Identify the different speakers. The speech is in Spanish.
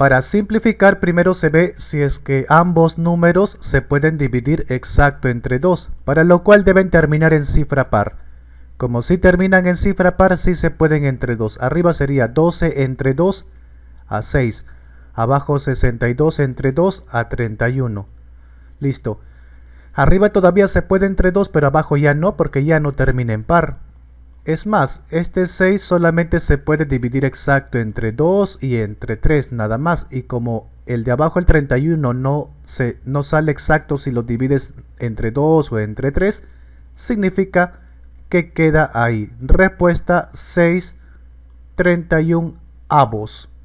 Speaker 1: Para simplificar primero se ve si es que ambos números se pueden dividir exacto entre 2, para lo cual deben terminar en cifra par. Como si terminan en cifra par, sí se pueden entre 2. Arriba sería 12 entre 2 a 6, abajo 62 entre 2 a 31. Listo. Arriba todavía se puede entre 2, pero abajo ya no, porque ya no termina en par. Es más, este 6 solamente se puede dividir exacto entre 2 y entre 3 nada más. Y como el de abajo, el 31, no, se, sale exacto si lo divides entre 2 o entre 3, significa que queda ahí. Respuesta 6, 31 avos.